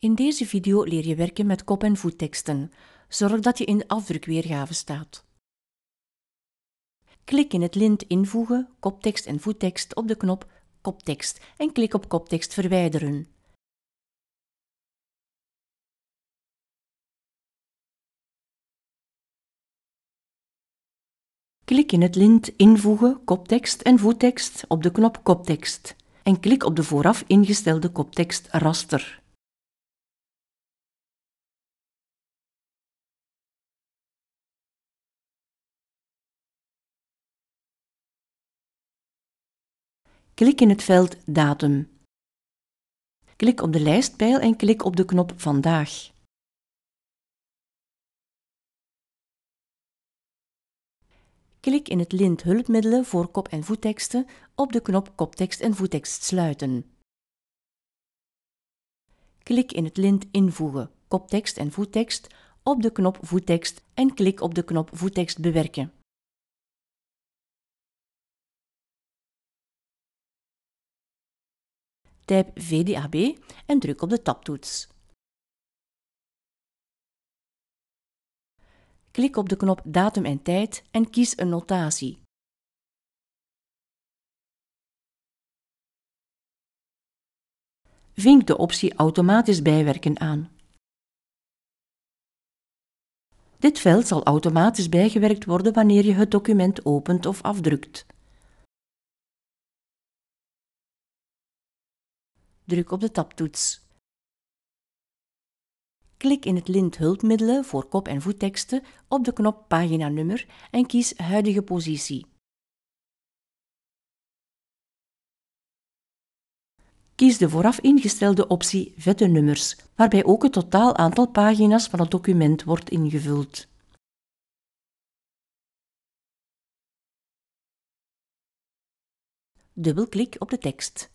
In deze video leer je werken met kop- en voetteksten. Zorg dat je in de afdrukweergave staat. Klik in het lint Invoegen, koptekst en voettekst op de knop Koptekst en klik op Koptekst verwijderen. Klik in het lint Invoegen, koptekst en voettekst op de knop Koptekst en klik op de vooraf ingestelde koptekst raster. Klik in het veld Datum. Klik op de lijstpijl en klik op de knop Vandaag. Klik in het lint Hulpmiddelen voor kop- en voetteksten op de knop Koptekst en voettekst sluiten. Klik in het lint Invoegen, koptekst en voettekst op de knop Voettekst en klik op de knop Voettekst bewerken. typ VDAB en druk op de tabtoets. Klik op de knop Datum en Tijd en kies een notatie. Vink de optie Automatisch bijwerken aan. Dit veld zal automatisch bijgewerkt worden wanneer je het document opent of afdrukt. Druk op de tabtoets. Klik in het lint Hulpmiddelen voor kop- en voetteksten op de knop Paginanummer en kies Huidige positie. Kies de vooraf ingestelde optie Vette nummers, waarbij ook het totaal aantal pagina's van het document wordt ingevuld. Dubbelklik op de tekst.